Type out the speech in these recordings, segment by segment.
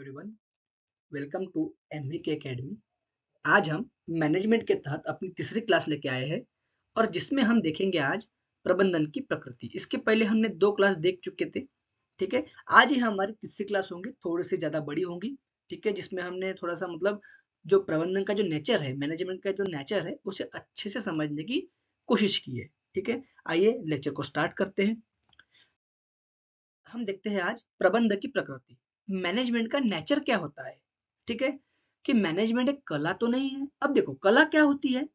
everyone welcome to M के आज हम मैनेजमेंट के तहत अपनी तीसरी क्लास लेके आए हैं और जिसमें हम देखेंगे आज प्रबंधन की प्रकृति इसके पहले हमने दो क्लास देख चुके थे ठीक है आज ही हमारी तीसरी क्लास होंगी थोड़ी सी ज्यादा बड़ी होंगी ठीक है जिसमें हमने थोड़ा सा मतलब जो प्रबंधन का जो नेचर है मैनेजमेंट का जो नेचर है उसे अच्छे से समझने की कोशिश की है ठीक है आइए लेक्चर को स्टार्ट करते हैं हम देखते हैं आज प्रबंध की प्रकृति मैनेजमेंट का नेचर क्या होता है ठीक है कि मैनेजमेंट एक कला तो नहीं है अब देखो कला क्या होती है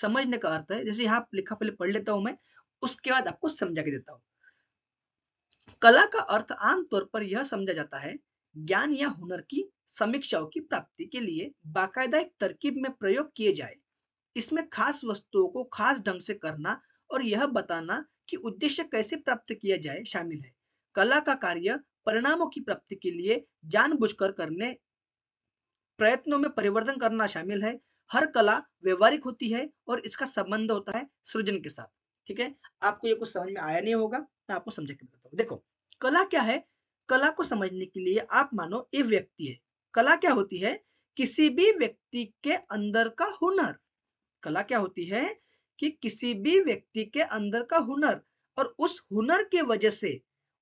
समझने का अर्थ है जैसे यहाँ लिखा पहले पढ़ लेता हूं मैं उसके बाद आपको समझा के देता हूं कला का अर्थ आमतौर पर यह समझा जाता है ज्ञान या हुनर की समीक्षाओं की प्राप्ति के लिए बाकायदा एक तरकीब में प्रयोग किए जाए इसमें खास वस्तुओं को खास ढंग से करना और यह बताना कि उद्देश्य कैसे प्राप्त किया जाए शामिल है कला का कार्य परिणामों की प्राप्ति के लिए जानबूझकर करने प्रयत्नों में परिवर्तन करना शामिल है हर कला व्यवहारिक होती है और इसका संबंध होता है सृजन के साथ ठीक है आपको ये कुछ समझ में आया नहीं होगा मैं आपको समझा के बताता हूँ देखो कला क्या है कला को समझने के लिए आप मानो ये व्यक्ति है कला क्या होती है किसी भी व्यक्ति के अंदर का हुनर कला क्या होती है कि किसी भी व्यक्ति के अंदर का हुनर और उस हुनर के वजह से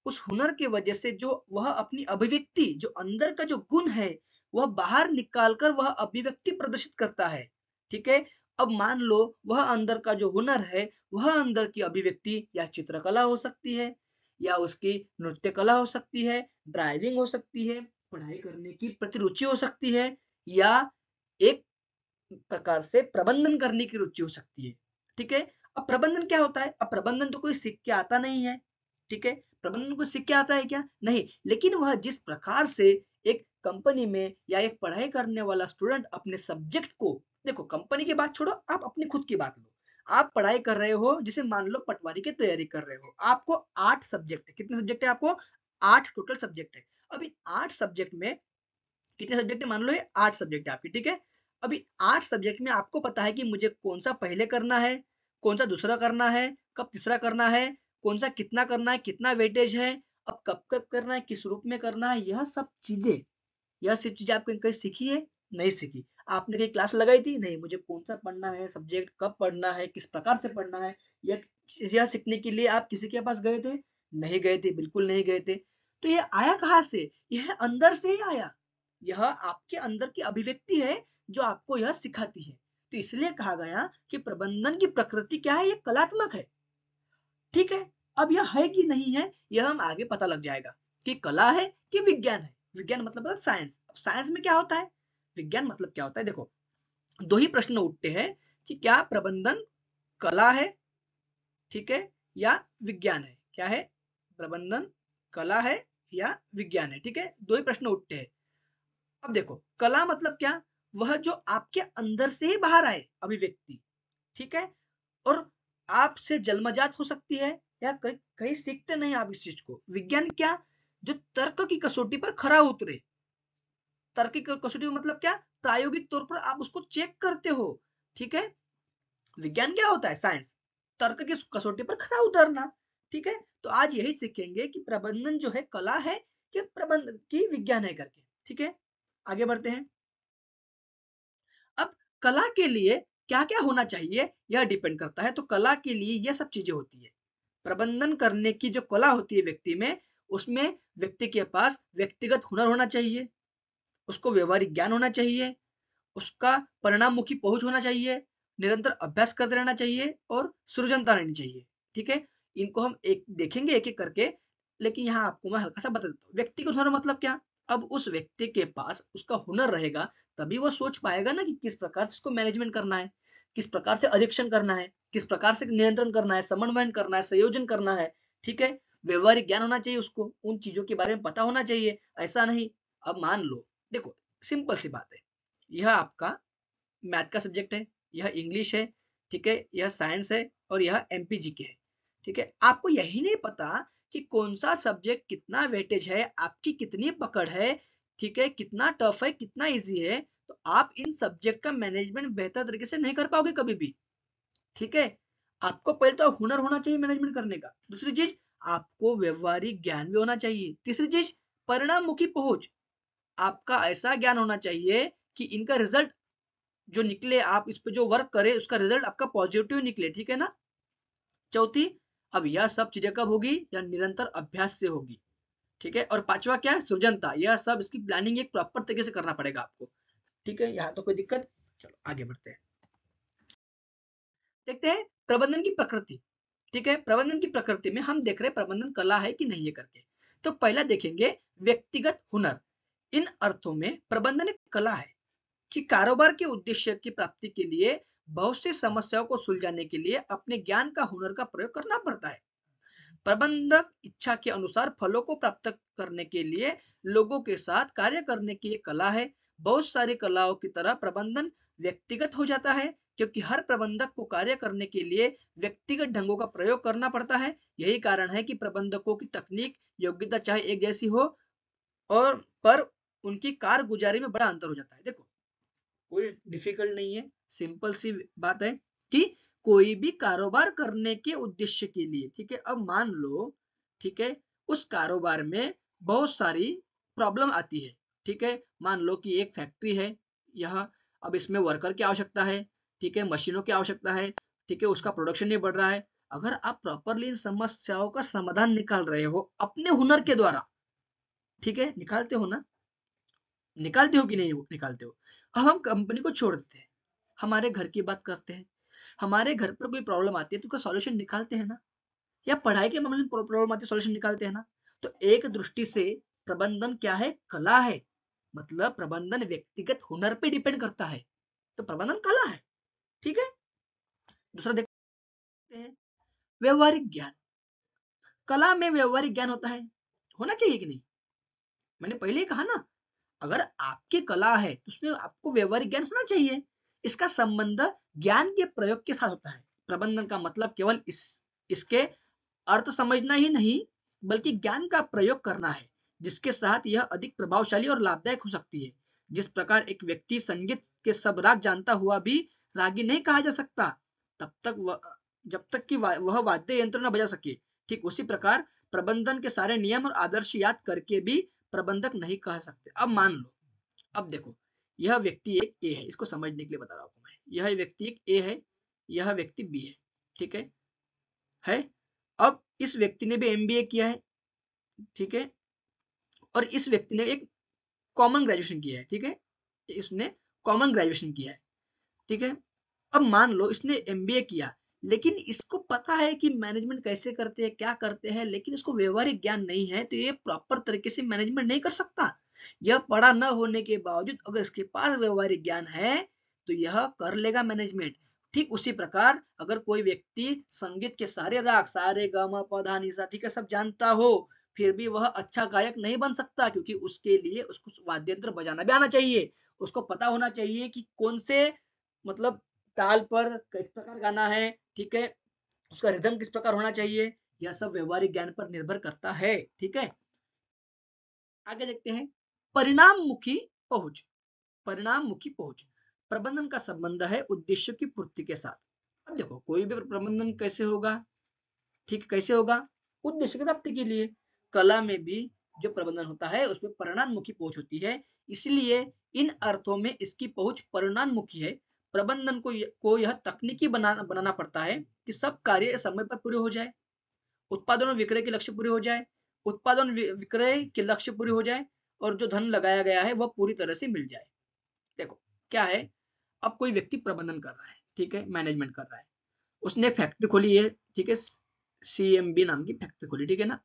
उस हुनर की वजह से जो वह अपनी अभिव्यक्ति जो अंदर का जो गुण है वह बाहर निकाल कर वह अभिव्यक्ति प्रदर्शित करता है ठीक है अब मान लो वह अंदर का जो हुनर है वह अंदर की अभिव्यक्ति या चित्रकला हो सकती है या उसकी नृत्य कला हो सकती है ड्राइविंग हो सकती है पढ़ाई करने की प्रतिरुचि हो सकती है या एक प्रकार से प्रबंधन करने की रुचि हो सकती है ठीक है अब प्रबंधन क्या होता है अब प्रबंधन तो कोई सीख के आता नहीं है ठीक है प्रबंधन को सीख के आता है क्या नहीं लेकिन वह जिस प्रकार से एक कंपनी में या एक पढ़ाई करने वाला स्टूडेंट अपने सब्जेक्ट को देखो कंपनी की बात छोड़ो आप अपनी खुद की बात लो आप पढ़ाई कर रहे हो जिसे मान लो पटवारी की तैयारी कर रहे हो आपको आठ सब्जेक्ट है कितने सब्जेक्ट है आपको आठ टोटल सब्जेक्ट है अभी आठ सब्जेक्ट में कितने सब्जेक्ट है मान लो ये आठ सब्जेक्ट है आपकी ठीक है अभी आठ सब्जेक्ट में आपको पता है कि मुझे कौन सा पहले करना है कौन सा दूसरा करना है कब तीसरा करना है कौन सा कितना करना है कितना वेटेज है अब कब कब करना है किस रूप में करना है यह सब चीजें यह सब चीजें आपको कहीं सीखी है नहीं सीखी आपने कहीं क्लास लगाई थी नहीं मुझे कौन सा पढ़ना है सब्जेक्ट कब पढ़ना है किस प्रकार से पढ़ना है यह यह सीखने के लिए आप किसी के पास गए थे नहीं गए थे बिल्कुल नहीं गए थे तो यह आया कहाँ से यह अंदर से ही आया यह आपके अंदर की अभिव्यक्ति है जो आपको यह सिखाती है तो इसलिए कहा गया कि प्रबंधन की प्रकृति क्या है यह कलात्मक है ठीक है अब यह है कि नहीं है यह हम आगे पता लग जाएगा कि कला है कि विज्ञान है विज्ञान मतलब साइंस साइंस में क्या होता है विज्ञान मतलब क्या होता है देखो दो ही प्रश्न उठते हैं कि क्या प्रबंधन कला है ठीक है या विज्ञान है क्या है प्रबंधन कला है या विज्ञान है ठीक है दो ही प्रश्न उठते हैं अब देखो कला मतलब क्या वह जो आपके अंदर से ही बाहर आए अभिव्यक्ति ठीक है और आपसे जन्मजात हो सकती है या कहीं कहीं सीखते नहीं आप इस चीज को विज्ञान क्या जो तर्क की कसौटी पर खरा उतरे तर्क की कसौटी मतलब क्या प्रायोगिक तौर पर आप उसको चेक करते हो ठीक है विज्ञान क्या होता है साइंस तर्क की कसौटी पर खरा उतरना ठीक है तो आज यही सीखेंगे कि प्रबंधन जो है कला है कि प्रबंधन की विज्ञान है करके ठीक है आगे बढ़ते हैं अब कला के लिए क्या क्या होना चाहिए यह डिपेंड करता है तो कला के लिए यह सब चीजें होती है प्रबंधन करने की जो कला होती है व्यक्ति में उसमें व्यक्ति के पास व्यक्तिगत हुनर होना चाहिए उसको व्यवहारिक ज्ञान होना चाहिए उसका परिणाम मुखी पहुंच होना चाहिए निरंतर अभ्यास करते रहना चाहिए और सृजनता रहनी चाहिए ठीक है इनको हम एक देखेंगे एक एक करके लेकिन यहाँ आपको मैं हल्का सा बता देता हूँ व्यक्तिगत हुनर मतलब क्या अब उस व्यक्ति के पास उसका हुनर रहेगा तभी वह सोच पाएगा ना कि किस प्रकार से उसको मैनेजमेंट करना है किस प्रकार से अधीक्षण करना है किस प्रकार से नियंत्रण करना है समन्वयन करना है संयोजन करना है ठीक है व्यवहारिक ज्ञान होना चाहिए उसको उन चीजों के बारे में पता होना चाहिए ऐसा नहीं अब मान लो देखो सिंपल सी बात है यह आपका मैथ का सब्जेक्ट है यह इंग्लिश है ठीक है यह साइंस है और यह एमपीजी के है ठीक है आपको यही नहीं पता कि कौन सा सब्जेक्ट कितना वेटेज है आपकी कितनी पकड़ है ठीक है कितना टफ है कितना इजी है तो आप इन सब्जेक्ट का मैनेजमेंट बेहतर तरीके से नहीं कर पाओगे कभी भी ठीक है आपको पहले तो हुनर होना चाहिए मैनेजमेंट करने का दूसरी चीज आपको व्यवहारिक ज्ञान भी होना चाहिए तीसरी चीज परिणाम मुखी पहुंच आपका ऐसा ज्ञान होना चाहिए कि इनका रिजल्ट जो निकले आप इस पर जो वर्क करें उसका रिजल्ट आपका पॉजिटिव निकले ठीक है ना चौथी अब यह सब चीजें कब होगी या निरंतर अभ्यास से होगी ठीक है और पांचवा क्या है सृजनता यह सब इसकी प्लानिंग एक प्रॉपर तरीके से करना पड़ेगा आपको ठीक है यहाँ तो कोई दिक्कत चलो आगे बढ़ते हैं देखते हैं प्रबंधन की प्रकृति ठीक है प्रबंधन की प्रकृति में हम देख रहे प्रबंधन कला है कि नहीं है करके तो पहला देखेंगे व्यक्तिगत हुनर इन अर्थों में प्रबंधन एक कला है कि कारोबार के उद्देश्य की प्राप्ति के लिए बहुत सी समस्याओं को सुलझाने के लिए अपने ज्ञान का हुनर का प्रयोग करना पड़ता है प्रबंधक इच्छा के अनुसार फलों को प्राप्त करने के लिए लोगों के साथ कार्य करने की एक कला है बहुत सारी कलाओं की तरह प्रबंधन व्यक्तिगत हो जाता है क्योंकि हर प्रबंधक को कार्य करने के लिए व्यक्तिगत ढंगों का प्रयोग करना पड़ता है यही कारण है कि प्रबंधकों की तकनीक योग्यता चाहे एक जैसी हो और पर उनकी कारगुजारी में बड़ा अंतर हो जाता है देखो कोई डिफिकल्ट नहीं है सिंपल सी बात है कि कोई भी कारोबार करने के उद्देश्य के लिए ठीक है अब मान लो ठीक है उस कारोबार में बहुत सारी प्रॉब्लम आती है ठीक है मान लो कि एक फैक्ट्री है यह अब इसमें वर्कर की आवश्यकता है ठीक है मशीनों की आवश्यकता है ठीक है उसका प्रोडक्शन नहीं बढ़ रहा है अगर आप प्रॉपरली इन समस्याओं का समाधान निकाल रहे हो अपने हुनर के द्वारा ठीक है निकालते हो ना निकालते हो कि नहीं निकालते हो अब हम कंपनी को छोड़ देते हैं हमारे घर की बात करते हैं हमारे घर पर कोई प्रॉब्लम आती है तो उसका सोल्यूशन निकालते हैं ना या पढ़ाई के मामले में प्रॉब्लम आती है सोल्यूशन निकालते हैं ना तो एक दृष्टि से प्रबंधन क्या है कला है मतलब प्रबंधन व्यक्तिगत हुनर पे डिपेंड करता है तो प्रबंधन कला है ठीक है दूसरा देखते हैं व्यवहारिक ज्ञान कला में व्यवहारिक ज्ञान होता है होना चाहिए कि नहीं मैंने पहले ही कहा ना अगर आपकी कला है तो उसमें आपको व्यवहारिक ज्ञान होना चाहिए इसका संबंध ज्ञान के प्रयोग के साथ होता है प्रबंधन का मतलब केवल इस इसके अर्थ समझना ही नहीं बल्कि ज्ञान का प्रयोग करना है जिसके साथ यह अधिक प्रभावशाली और लाभदायक हो सकती है जिस प्रकार एक व्यक्ति संगीत के सब राग जानता हुआ भी रागी नहीं कहा जा सकता तब तक वह जब तक कि वह वाद्य यंत्र न बजा सके ठीक उसी प्रकार प्रबंधन के सारे नियम और आदर्श याद करके भी प्रबंधक नहीं कह सकते अब मान लो अब देखो यह व्यक्ति एक ए है इसको समझने के लिए बता रहा हूं मैं यह व्यक्ति एक ए है यह व्यक्ति बी है ठीक है है अब इस व्यक्ति ने भी एमबीए किया है ठीक है और इस व्यक्ति ने एक कॉमन ग्रेजुएशन किया है ठीक है इसने कॉमन ग्रेजुएशन किया है ठीक है अब मान लो इसने एमबीए किया लेकिन इसको पता है कि मैनेजमेंट कैसे करते हैं क्या करते हैं लेकिन इसको व्यवहारिक ज्ञान नहीं है तो ये प्रॉपर तरीके से मैनेजमेंट नहीं कर सकता यह पढ़ा न होने के बावजूद अगर इसके पास व्यवहारिक ज्ञान है तो यह कर लेगा मैनेजमेंट ठीक उसी प्रकार अगर कोई व्यक्ति संगीत के सारे राग सारे गामा पौधा निशा ठीक है सब जानता हो फिर भी वह अच्छा गायक नहीं बन सकता क्योंकि उसके लिए उसको वाद्य यंत्र बजाना भी आना चाहिए उसको पता होना चाहिए कि कौन से मतलब ताल पर किस प्रकार गाना है ठीक है उसका रिदम किस प्रकार होना चाहिए यह सब व्यवहारिक ज्ञान पर निर्भर करता है ठीक है आगे देखते हैं परिणाम मुखी पहुंच परिणाम मुखी पहुंच प्रबंधन का संबंध है उद्देश्य की पूर्ति के साथ अब देखो कोई भी प्रबंधन कैसे होगा ठीक कैसे होगा उद्देश्य की प्राप्ति के लिए कला में भी जो प्रबंधन होता है उसमें परिणाम मुखी पहुंच होती है इसलिए इन अर्थों में इसकी पहुंच परिणाम मुखी है प्रबंधन को को यह तकनीकी बना बनाना पड़ता है कि सब कार्य समय पर पूरे हो जाए उत्पादन विक्रय के लक्ष्य पूरे हो जाए उत्पादन विक्रय के लक्ष्य पूरे हो जाए और जो धन लगाया गया है वह पूरी तरह से मिल जाए देखो क्या है अब कोई व्यक्ति प्रबंधन कर रहा है ठीक है मैनेजमेंट कर रहा है उसने फैक्ट्री खोली है ठीक है सीएमबी नाम की फैक्ट्री खोली ठीक है ना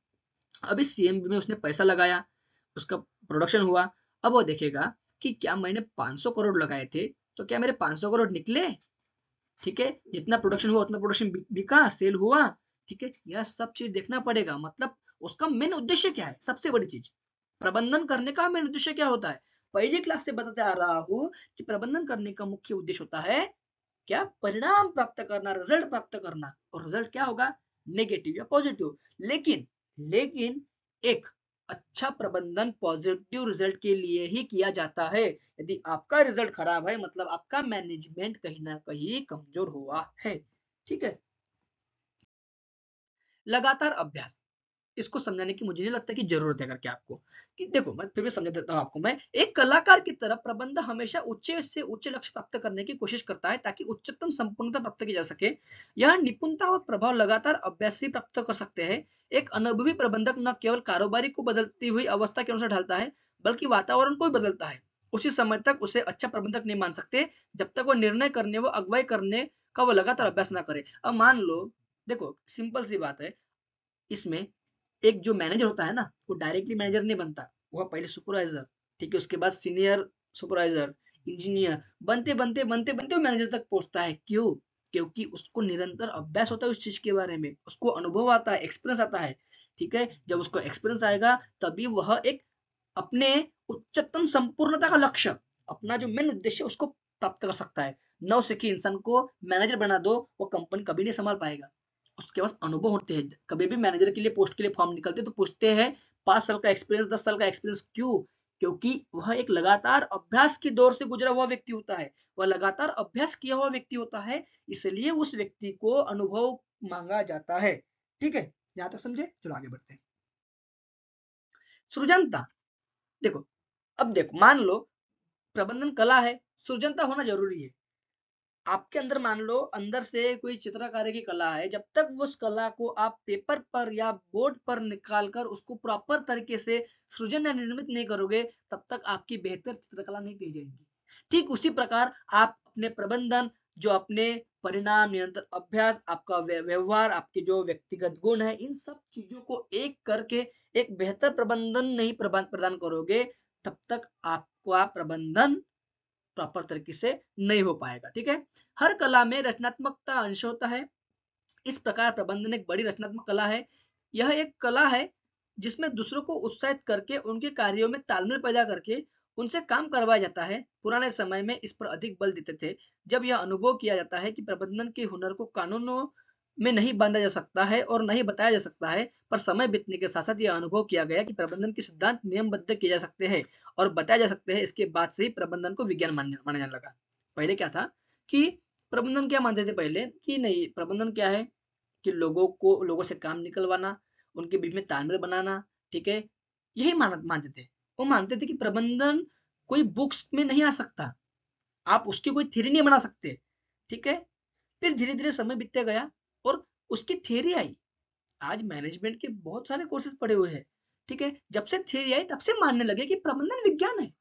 अब इस सीएमबी में उसने पैसा लगाया उसका प्रोडक्शन हुआ अब वो देखेगा कि क्या मैंने 500 करोड़ लगाए थे तो क्या मेरे 500 करोड़ निकले ठीक है जितना प्रोडक्शन हुआ उतना प्रोडक्शन बिका सेल हुआ ठीक है यह सब चीज देखना पड़ेगा मतलब उसका मेन उद्देश्य क्या है सबसे बड़ी चीज प्रबंधन करने का मेन उद्देश्य क्या होता है पहली क्लास से बताते आ रहा हूं कि प्रबंधन करने का मुख्य उद्देश्य होता है क्या परिणाम प्राप्त करना रिजल्ट प्राप्त करना और रिजल्ट क्या होगा नेगेटिव या पॉजिटिव लेकिन लेकिन एक अच्छा प्रबंधन पॉजिटिव रिजल्ट के लिए ही किया जाता है यदि आपका रिजल्ट खराब है मतलब आपका मैनेजमेंट कहीं ना कहीं कमजोर हुआ है ठीक है लगातार अभ्यास इसको समझाने की मुझे नहीं लगता कि जरूरत है करके आपको कि देखो मैं फिर भी समझा देता हूँ आपको मैं एक कलाकार की तरफ प्रबंध हमेशा उच्च से उच्च लक्ष्य प्राप्त करने की कोशिश करता है ताकि उच्चतम संपूर्णता प्राप्त की जा सके यह निपुणता और प्रभाव लगातार अभ्यासी प्राप्त कर सकते हैं एक अनुभवी प्रबंधक न केवल कारोबारी को बदलती हुई अवस्था के अनुसार ढालता है बल्कि वातावरण को भी बदलता है उसी समय तक उसे अच्छा प्रबंधक नहीं मान सकते जब तक वो निर्णय करने व अगुवाई करने का वो लगातार अभ्यास ना करे अब मान लो देखो सिंपल सी बात है इसमें एक जो मैनेजर होता है ना वो डायरेक्टली मैनेजर नहीं बनता वह पहले सुपरवाइजर ठीक है उसके बाद सीनियर सुपरवाइजर इंजीनियर बनते बनते बनते बनते मैनेजर तक पहुंचता है क्यों क्योंकि उसको निरंतर अभ्यास होता है उस चीज के बारे में उसको अनुभव आता है एक्सपीरियंस आता है ठीक है जब उसको एक्सपीरियंस आएगा तभी वह एक अपने उच्चतम संपूर्णता का लक्ष्य अपना जो मेन उद्देश्य उसको प्राप्त कर सकता है नौ सीखी इंसान को मैनेजर बना दो वो कंपनी कभी नहीं संभाल पाएगा उसके पास अनुभव होते हैं कभी भी मैनेजर के लिए पोस्ट के लिए फॉर्म निकलते तो पूछते हैं पांच साल का एक्सपीरियंस दस साल का एक्सपीरियंस क्यों क्योंकि वह एक लगातार अभ्यास के दौर से गुजरा हुआ व्यक्ति होता है वह लगातार अभ्यास किया हुआ व्यक्ति होता है इसलिए उस व्यक्ति को अनुभव मांगा जाता है ठीक है यहाँ तक समझे चलो आगे बढ़ते हैं सृजनता देखो अब देखो मान लो प्रबंधन कला है सृजनता होना जरूरी है आपके अंदर मान लो अंदर से कोई चित्रकार की कला है जब तक उस कला को आप पेपर पर या बोर्ड पर निकाल कर उसको प्रॉपर तरीके से सृजन या निर्मित नहीं करोगे तब तक आपकी बेहतर चित्रकला नहीं की जाएगी ठीक उसी प्रकार आप अपने प्रबंधन जो अपने परिणाम निरंतर अभ्यास आपका व्यवहार आपके जो व्यक्तिगत गुण है इन सब चीजों को एक करके एक बेहतर प्रबंधन नहीं प्रदान करोगे तब तक आपका प्रबंधन प्रॉपर तरीके से नहीं हो पाएगा ठीक है हर कला में रचनात्मकता अंश होता है इस प्रकार प्रबंधन एक बड़ी रचनात्मक कला है यह एक कला है जिसमें दूसरों को उत्साहित करके उनके कार्यों में तालमेल पैदा करके उनसे काम करवाया जाता है पुराने समय में इस पर अधिक बल देते थे जब यह अनुभव किया जाता है कि प्रबंधन के हुनर को कानूनों में नहीं बांधा जा सकता है और नहीं बताया जा सकता है पर समय बीतने के साथ साथ यह अनुभव किया गया कि प्रबंधन के सिद्धांत नियमबद्ध किए जा सकते हैं और बताया जा सकते हैं इसके बाद से ही प्रबंधन को विज्ञान माना जाने लगा पहले क्या था कि प्रबंधन क्या मानते थे पहले कि नहीं प्रबंधन क्या है कि लोगों को लोगों से काम निकलवाना उनके बीच में तालमेल बनाना ठीक है यही मानते थे वो मानते थे कि प्रबंधन कोई बुक्स में नहीं आ सकता आप उसकी कोई थ्री नहीं बना सकते ठीक है फिर धीरे धीरे समय बीतते गया और उसकी थियरी आई आज मैनेजमेंट के बहुत सारे कोर्सेज पड़े हुए हैं ठीक है जब से थियरी आई तब से मानने लगे कि प्रबंधन विज्ञान है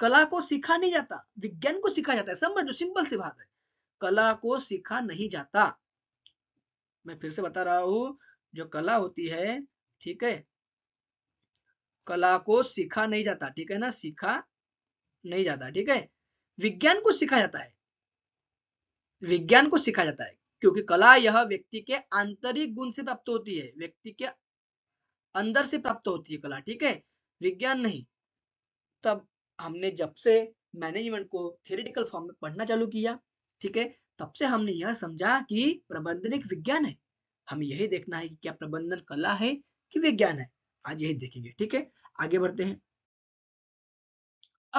कला को सीखा नहीं जाता विज्ञान को सीखा जाता है समझ लो सिंपल सी बात है कला को सीखा नहीं जाता मैं फिर से बता रहा हूं जो कला होती है ठीक है कला को सीखा नहीं जाता ठीक है ना सीखा नहीं जाता ठीक है विज्ञान को सीखा जाता है विज्ञान को सीखा जाता है क्योंकि कला यह व्यक्ति के आंतरिक गुण से प्राप्त होती है व्यक्ति के अंदर से प्राप्त होती है कला ठीक है विज्ञान नहीं तब हमने जब से मैनेजमेंट को थियोरिटिकल फॉर्म में पढ़ना चालू किया ठीक है तब से हमने यह समझा कि प्रबंधन एक विज्ञान है हमें यही देखना है कि क्या प्रबंधन कला है कि विज्ञान है आज यही देखेंगे ठीक है आगे बढ़ते हैं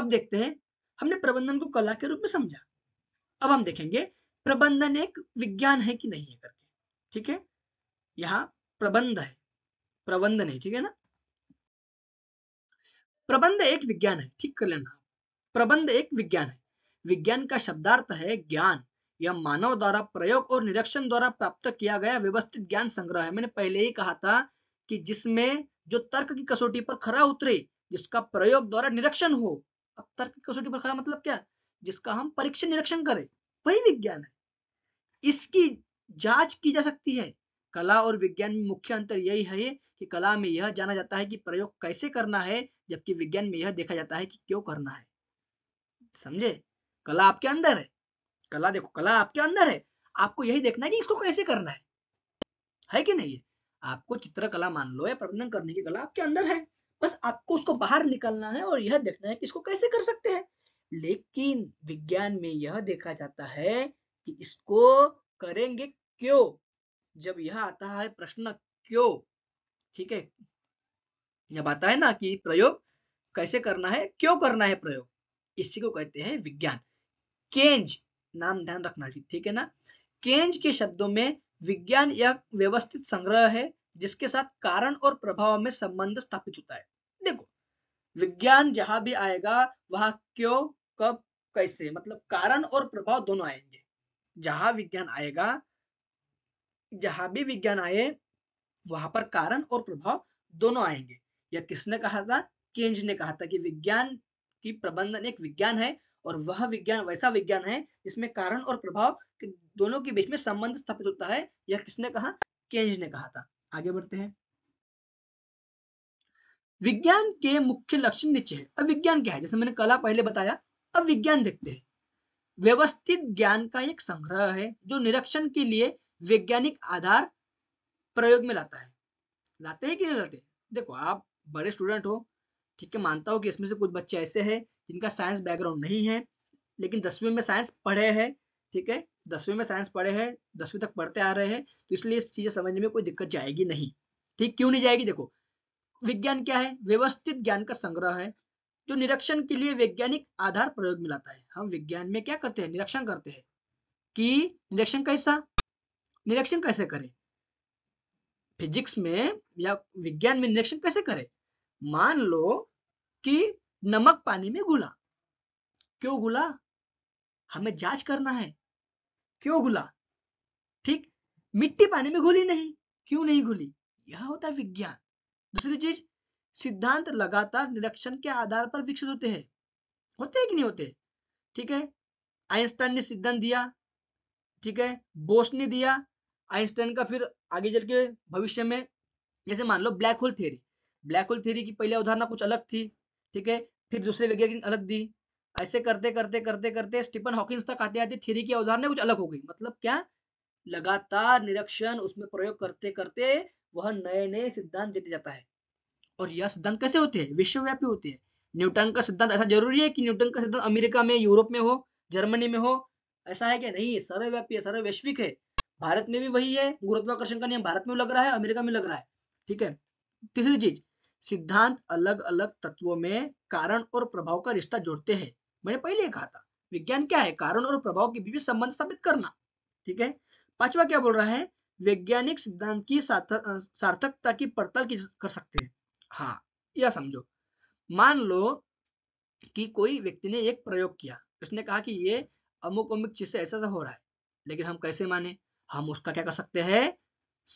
अब देखते हैं हमने प्रबंधन को कला के रूप में समझा अब हम देखेंगे प्रबंधन एक विज्ञान है कि नहीं है करके ठीक है यहाँ प्रबंध है प्रबंधन है ठीक है ना प्रबंध एक विज्ञान है ठीक कर लेना प्रबंध एक विज्ञान है विज्ञान का शब्दार्थ है ज्ञान यह मानव द्वारा प्रयोग और निरीक्षण द्वारा प्राप्त किया गया व्यवस्थित ज्ञान संग्रह है मैंने पहले ही कहा था कि जिसमें जो तर्क की कसौटी पर खरा उतरे जिसका प्रयोग द्वारा निरीक्षण हो अब तर्क की कसौटी पर खरा मतलब क्या जिसका हम परीक्षण निरीक्षण करें वही विज्ञान है इसकी जांच की जा सकती है कला और विज्ञान में मुख्य अंतर यही है कि कला में यह जाना जाता है कि प्रयोग कैसे करना है जबकि विज्ञान में यह देखा जाता है कि क्यों करना है समझे कला आपके अंदर है कला देखो कला आपके अंदर है आपको यही देखना है कि इसको कैसे करना है है कि नहीं आपको चित्रकला मान लो या प्रबंधन करने की कला आपके अंदर है बस आपको उसको बाहर निकलना है और यह देखना है कि इसको कैसे कर सकते हैं लेकिन विज्ञान में यह देखा जाता है कि इसको करेंगे क्यों जब यह आता है प्रश्न क्यों ठीक है जब आता है ना कि प्रयोग कैसे करना है क्यों करना है प्रयोग इसी को कहते हैं विज्ञान केंज नाम ध्यान रखना ठीक है ना केंज के शब्दों में विज्ञान यह व्यवस्थित संग्रह है जिसके साथ कारण और प्रभाव में संबंध स्थापित होता है देखो विज्ञान जहां भी आएगा वहां क्यों कब कैसे मतलब कारण और प्रभाव दोनों आएंगे जहां विज्ञान आएगा जहां भी विज्ञान आए वहां पर कारण और प्रभाव दोनों आएंगे यह किसने कहा था केंज ने कहा था कि विज्ञान की प्रबंधन एक विज्ञान है और वह विज्ञान वैसा विज्ञान है जिसमें कारण और प्रभाव दोनों के बीच में संबंध स्थापित होता है यह किसने कहा केंज ने कहा था आगे बढ़ते हैं विज्ञान के मुख्य लक्षण नीचे है अब विज्ञान क्या है जैसे मैंने कला पहले बताया अब विज्ञान देखते हैं व्यवस्थित ज्ञान का एक संग्रह है जो निरीक्षण के लिए वैज्ञानिक आधार प्रयोग में लाता है लाते हैं कि नहीं लाते देखो आप बड़े स्टूडेंट हो ठीक है मानता हो कि इसमें से कुछ बच्चे ऐसे हैं जिनका साइंस बैकग्राउंड नहीं है लेकिन दसवीं में साइंस पढ़े हैं ठीक है दसवीं में साइंस पढ़े हैं दसवीं तक पढ़ते आ रहे हैं तो इसलिए चीजें समझने में कोई दिक्कत जाएगी नहीं ठीक क्यों नहीं जाएगी देखो विज्ञान क्या है व्यवस्थित ज्ञान का संग्रह है जो निरीक्षण के लिए वैज्ञानिक आधार प्रयोग में लाता है हम विज्ञान में क्या करते हैं निरीक्षण करते हैं कि निरीक्षण कैसा निरीक्षण कैसे करें फिजिक्स में या विज्ञान में निरीक्षण कैसे करें मान लो कि नमक पानी में घुला क्यों घुला हमें जांच करना है क्यों घुला ठीक मिट्टी पानी में घुली नहीं क्यों नहीं घुली यह होता है विज्ञान दूसरी चीज सिद्धांत लगातार निरीक्षण के आधार पर विकसित होते हैं होते है कि नहीं होते ठीक है आइंस्टाइन ने सिद्धांत दिया ठीक है बोस ने दिया आइंस्टाइन का फिर आगे चल के भविष्य में जैसे मान लो black hole theory black hole theory की पहले उदाहरण कुछ अलग थी ठीक है फिर दूसरे वैज्ञानिक अलग दी ऐसे करते करते करते करते स्टीफन हॉकिंस तक आते आते थ्योरी की अवधारणा कुछ अलग हो गई मतलब क्या लगातार निरीक्षण उसमें प्रयोग करते करते वह नए नए सिद्धांत देते जाता है और यह सिद्धांत कैसे होते हैं विश्वव्यापी होते हैं न्यूटन का सिद्धांत ऐसा जरूरी है कि न्यूटन का सिद्धांत अमेरिका में यूरोप में हो जर्मनी में हो ऐसा है क्या नहीं सर्वव्यापी है सर्ववैश्विक है भारत में भी वही है गुरुत्वाकर्षण का नियम भारत में लग रहा है अमेरिका में लग रहा है ठीक है तीसरी चीज सिद्धांत अलग अलग तत्वों में कारण और प्रभाव का रिश्ता जोड़ते हैं मैंने पहले कहा था विज्ञान क्या है कारण और प्रभाव के बीच संबंध स्थापित करना ठीक है पांचवा क्या बोल रहा है वैज्ञानिक सिद्धांत की सार्थकता की पड़ताल कर सकते हैं हाँ यह समझो मान लो कि कोई व्यक्ति ने एक प्रयोग किया उसने कहा कि ये अमुक अमुक चीज से ऐसा हो रहा है लेकिन हम कैसे माने हम उसका क्या कर सकते हैं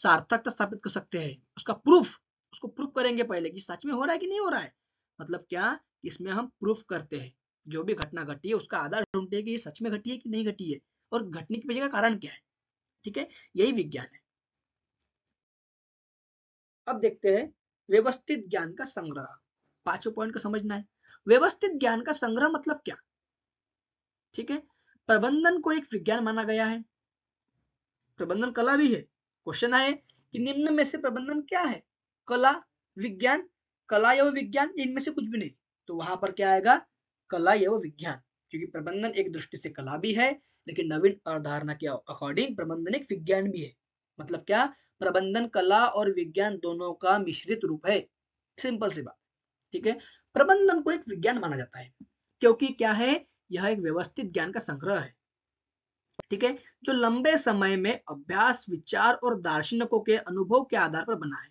सार्थकता स्थापित कर सकते हैं उसका प्रूफ उसको प्रूफ करेंगे पहले कि सच में हो रहा है कि नहीं हो रहा है मतलब क्या इसमें हम प्रूफ करते हैं जो भी घटना घटी है उसका आधार ढूंढते हैं कि ये सच में घटी है कि नहीं घटी है और घटने के पीछे का कारण क्या है ठीक है यही विज्ञान है अब देखते हैं व्यवस्थित ज्ञान का संग्रह पांचों पॉइंट को समझना है व्यवस्थित ज्ञान का संग्रह मतलब क्या ठीक है प्रबंधन को एक विज्ञान माना गया है प्रबंधन कला भी है क्वेश्चन आए कि निम्न में से प्रबंधन क्या है कला विज्ञान कला एवं विज्ञान इनमें से कुछ भी नहीं तो वहां पर क्या आएगा कला एवं विज्ञान क्योंकि प्रबंधन एक दृष्टि से कला भी है लेकिन नवीन अवधारणा के अकॉर्डिंग प्रबंधन एक विज्ञान भी है मतलब क्या प्रबंधन कला और विज्ञान दोनों का मिश्रित रूप है सिंपल सी बात ठीक है प्रबंधन को एक विज्ञान माना जाता है क्योंकि क्या है यह एक व्यवस्थित ज्ञान का संग्रह है ठीक है जो लंबे समय में अभ्यास विचार और दार्शनिकों के अनुभव के आधार पर बना है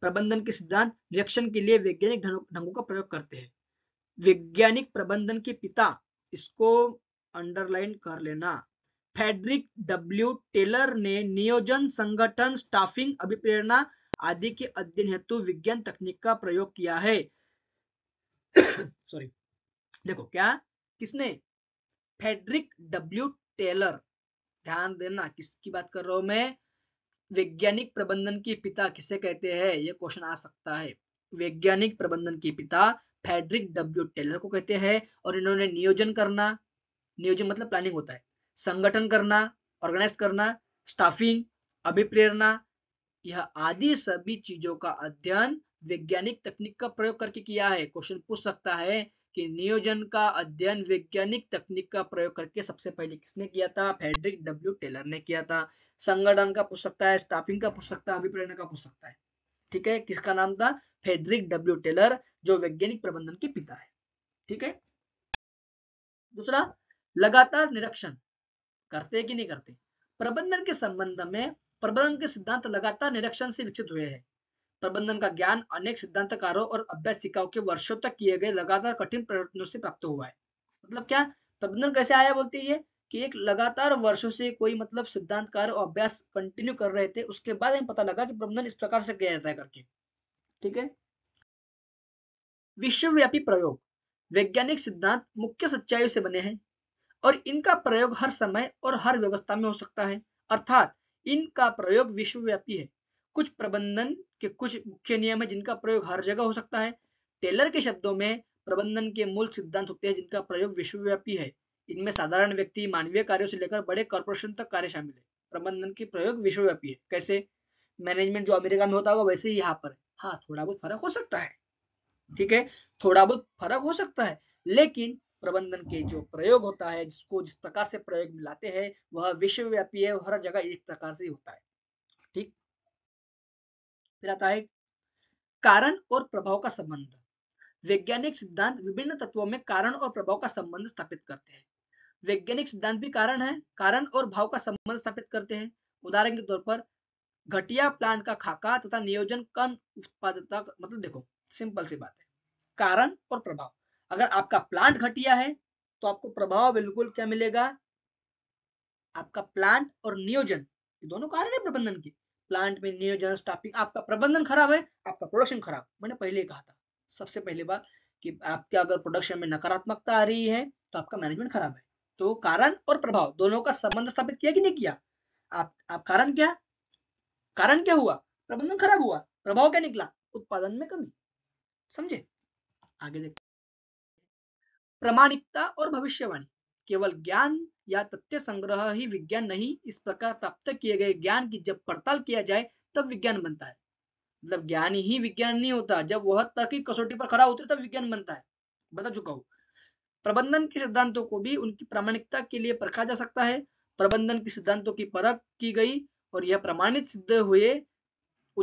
प्रबंधन के सिद्धांत निरीक्षण के लिए वैज्ञानिक ढंगों का प्रयोग करते हैं वैज्ञानिक प्रबंधन के पिता इसको अंडरलाइन कर लेना फेडरिक डब्ल्यू टेलर ने नियोजन संगठन स्टाफिंग अभिप्रेरणा आदि के अध्ययन हेतु विज्ञान तकनीक का प्रयोग किया है सॉरी देखो क्या किसने फेडरिक डब्ल्यू टेलर ध्यान देना किसकी बात कर रहा हूं मैं वैज्ञानिक प्रबंधन की पिता किसे कहते हैं यह क्वेश्चन आ सकता है वैज्ञानिक प्रबंधन की पिता फेडरिक डब्ल्यू टेलर को कहते हैं और इन्होंने नियोजन करना नियोजन मतलब प्लानिंग होता है संगठन करना ऑर्गेनाइज करना स्टाफिंग अभिप्रेरणा यह आदि सभी चीजों का अध्ययन वैज्ञानिक तकनीक का प्रयोग करके किया है क्वेश्चन पूछ सकता है कि नियोजन का अध्ययन वैज्ञानिक तकनीक का प्रयोग करके सबसे पहले किसने किया था फेडरिक डब्ल्यू टेलर ने किया था संगठन का पूछ सकता है स्टाफिंग का पूछ सकता है अभिप्रेरणा का पूछ सकता है ठीक है किसका नाम था फेडरिक डब्ल्यू टेलर जो वैज्ञानिक प्रबंधन के पिता है ठीक है दूसरा लगातार निरीक्षण करते कि नहीं करते प्रबंधन के संबंध में प्रबंधन के सिद्धांत लगातार निरीक्षण से विकसित हुए हैं प्रबंधन का ज्ञान अनेक सिद्धांतकारों और अभ्यासिकाओं के वर्षों तक किए गए लगातार कठिन प्रयत्नों से प्राप्त हुआ है मतलब क्या प्रबंधन कैसे आया बोलते ये कि एक लगातार वर्षों से कोई मतलब सिद्धांतकार और अभ्यास कंटिन्यू कर रहे थे उसके बाद हमें पता लगा कि प्रबंधन इस प्रकार से किया जाता है करके ठीक है विश्वव्यापी प्रयोग वैज्ञानिक सिद्धांत मुख्य सच्चाई से बने हैं और इनका प्रयोग हर समय और हर व्यवस्था में हो सकता है अर्थात इनका प्रयोग विश्वव्यापी है कुछ प्रबंधन के कुछ मुख्य नियम है जिनका प्रयोग हर जगह हो सकता है टेलर के शब्दों में प्रबंधन के मूल सिद्धांत होते हैं जिनका प्रयोग विश्वव्यापी है इनमें साधारण व्यक्ति मानवीय कार्यों से लेकर बड़े कॉर्पोरेशन तक कार्य शामिल है प्रबंधन के प्रयोग विश्वव्यापी है कैसे मैनेजमेंट जो अमेरिका में होता होगा वैसे ही यहाँ पर हाँ थोड़ा बहुत फर्क हो सकता है ठीक है थोड़ा बहुत फर्क हो सकता है लेकिन प्रबंधन के जो प्रयोग होता है जिसको जिस प्रकार से प्रयोग मिलाते हैं वह विश्वव्यापी है हर जगह एक प्रकार से होता है ठीक फिर आता है कारण और प्रभाव का संबंध वैज्ञानिक सिद्धांत विभिन्न तत्वों में कारण और प्रभाव का संबंध स्थापित करते हैं वैज्ञानिक सिद्धांत भी कारण है कारण और भाव का संबंध स्थापित करते हैं उदाहरण के तौर पर घटिया प्लांट का खाका तथा नियोजन कम उत्पादकता मतलब देखो सिंपल सी बात है कारण और प्रभाव अगर आपका प्लांट घटिया है तो आपको प्रभाव बिल्कुल क्या मिलेगा आपका प्लांट और नियोजन ये दोनों कारण है प्रबंधन के प्लांट में नियोजन स्टाफिंग आपका प्रबंधन खराब है आपका प्रोडक्शन खराब मैंने पहले ही कहा था सबसे पहले बात कि आपके अगर प्रोडक्शन में नकारात्मकता आ रही है तो आपका मैनेजमेंट खराब है तो कारण और प्रभाव दोनों का संबंध स्थापित किया कि नहीं किया आप आप कारण क्या कारण क्या हुआ प्रबंधन खराब हुआ प्रभाव क्या निकला उत्पादन में कमी समझे आगे देखते प्रमाणिकता और भविष्यवाणी केवल ज्ञान या तथ्य संग्रह ही विज्ञान नहीं इस प्रकार प्राप्त किए गए ज्ञान की जब पड़ताल किया जाए तब विज्ञान बनता है मतलब ज्ञान ही विज्ञान नहीं होता जब वह तर्क कसौटी पर खड़ा होता है तब विज्ञान बनता है बता चुका हूँ प्रबंधन के सिद्धांतों को भी उनकी प्रामाणिकता के लिए परखा जा सकता है प्रबंधन के सिद्धांतों की परख की गई और यह प्रमाणित सिद्ध हुए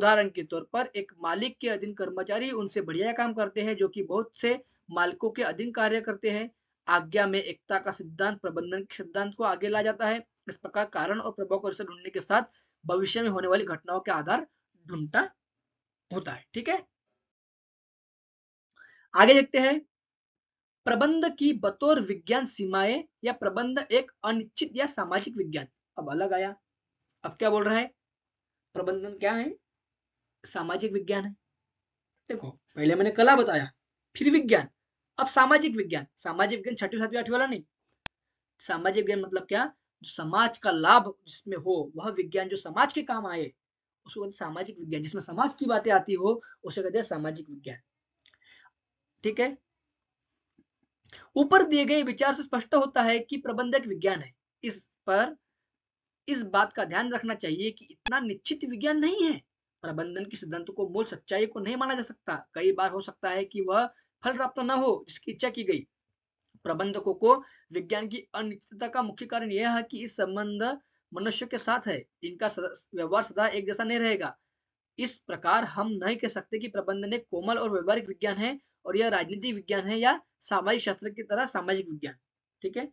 उदाहरण के तौर पर एक मालिक के अधीन कर्मचारी उनसे बढ़िया काम करते हैं जो कि बहुत से मालिकों के अधीन कार्य करते हैं आज्ञा में एकता का सिद्धांत प्रबंधन के सिद्धांत को आगे ला जाता है इस प्रकार कारण और प्रभाव को ढूंढने के साथ भविष्य में होने वाली घटनाओं के आधार ढूंढता होता है ठीक है आगे देखते हैं प्रबंध की बतौर विज्ञान सीमाएं या प्रबंध एक अनिश्चित या सामाजिक विज्ञान अब अलग आया अब क्या बोल रहा है प्रबंधन क्या है सामाजिक विज्ञान है देखो पहले मैंने कला बताया फिर विज्ञान अब सामाजिक विज्ञान सामाजिक विज्ञान छठी सातवीं आठवीं वाला नहीं सामाजिक विज्ञान मतलब क्या समाज का लाभ जिसमें हो वह विज्ञान जो समाज के काम आए उसको कहते सामाजिक विज्ञान जिसमें समाज की बातें आती हो उसे कहते हैं सामाजिक विज्ञान ठीक है ऊपर दिए गए विचार से स्पष्ट होता है कि प्रबंधक विज्ञान है इस पर इस बात का ध्यान रखना चाहिए कि इतना निश्चित विज्ञान नहीं है प्रबंधन के सिद्धांतों को मूल सच्चाई को नहीं माना जा सकता कई बार हो सकता है कि वह फल प्राप्त न हो जिसकी इच्छा की गई प्रबंधकों को विज्ञान की अनिश्चितता का मुख्य कारण यह है कि इस संबंध मनुष्य के साथ है इनका व्यवहार सदा एक जैसा नहीं रहेगा इस प्रकार हम नहीं कह सकते कि प्रबंधन एक कोमल और व्यवहारिक विज्ञान है और यह राजनीति विज्ञान है या सामाजिक शास्त्र की तरह सामाजिक विज्ञान ठीक है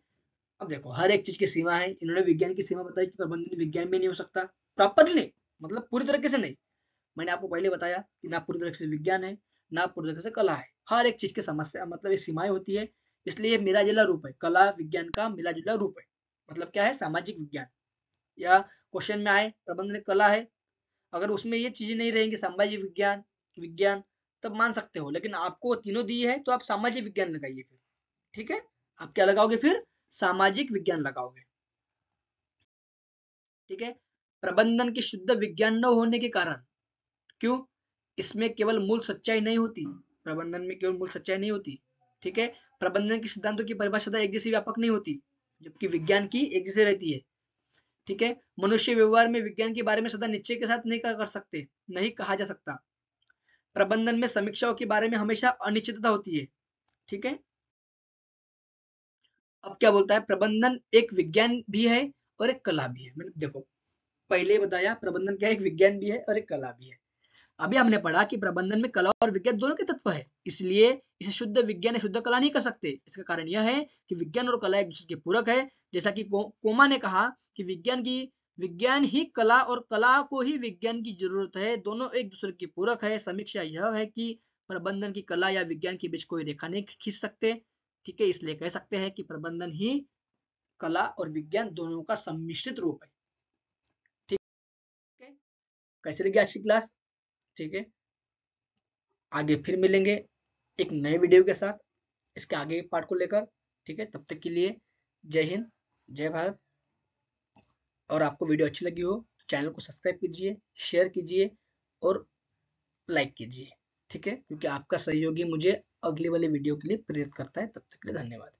अब देखो हर एक चीज की सीमा है इन्होंने विज्ञान की सीमा बताई कि प्रबंधन विज्ञान में नहीं हो सकता प्रॉपरली मतलब पूरी तरीके से नहीं मैंने आपको पहले बताया कि ना पूरी तरीके से विज्ञान है ना पूरी तरह से कला है हर एक चीज की समस्या मतलब ये सीमाएं होती है इसलिए मिला जुला रूप है कला विज्ञान का मिला जुला रूप है मतलब क्या है सामाजिक विज्ञान या क्वेश्चन में आए प्रबंध कला है अगर उसमें ये चीजें नहीं रहेंगी सामाजिक विज्ञान विज्ञान तब मान सकते हो लेकिन आपको तीनों दिए है तो आप सामाजिक विज्ञान लगाइए फिर ठीक है आप क्या लगाओगे फिर सामाजिक विज्ञान लगाओगे ठीक है प्रबंधन के शुद्ध विज्ञान न होने के कारण क्यों इसमें केवल मूल सच्चाई नहीं होती प्रबंधन में केवल मूल सच्चाई नहीं होती ठीक है प्रबंधन के सिद्धांतों की परिभाषा तो एक जैसी व्यापक नहीं होती जबकि विज्ञान की एक जैसी रहती है ठीक है मनुष्य व्यवहार में विज्ञान के बारे में सदा निश्चय के साथ नहीं कर सकते नहीं कहा जा सकता प्रबंधन में समीक्षाओं के बारे में हमेशा अनिश्चितता होती है ठीक है अब क्या बोलता है प्रबंधन एक विज्ञान भी है और एक कला भी है मैंने मतलब देखो पहले बताया प्रबंधन क्या एक विज्ञान भी है और एक कला भी है अभी हमने पढ़ा कि प्रबंधन में कला और विज्ञान दोनों के तत्व है इसलिए इसे शुद्ध विज्ञान या शुद्ध कला नहीं कर सकते इसका कारण यह है कि विज्ञान और कला एक दूसरे के पूरक है जैसा कि को, कोमा ने कहा कि विज्ञान की विज्ञान ही कला और कला को ही विज्ञान की जरूरत है दोनों एक दूसरे के पूरक है समीक्षा यह है कि प्रबंधन की कला या विज्ञान के बीच कोई रेखा नहीं खींच सकते ठीक है इसलिए कह सकते हैं कि प्रबंधन ही कला और विज्ञान दोनों का सम्मिश्रित रूप है ठीक है कैसे लगी आज की क्लास ठीक है आगे फिर मिलेंगे एक नए वीडियो के साथ इसके आगे के पार्ट को लेकर ठीक है तब तक के लिए जय हिंद जय भारत और आपको वीडियो अच्छी लगी हो तो चैनल को सब्सक्राइब कीजिए शेयर कीजिए और लाइक कीजिए ठीक है क्योंकि आपका सहयोगी मुझे अगले वाले वीडियो के लिए प्रेरित करता है तब तक के लिए धन्यवाद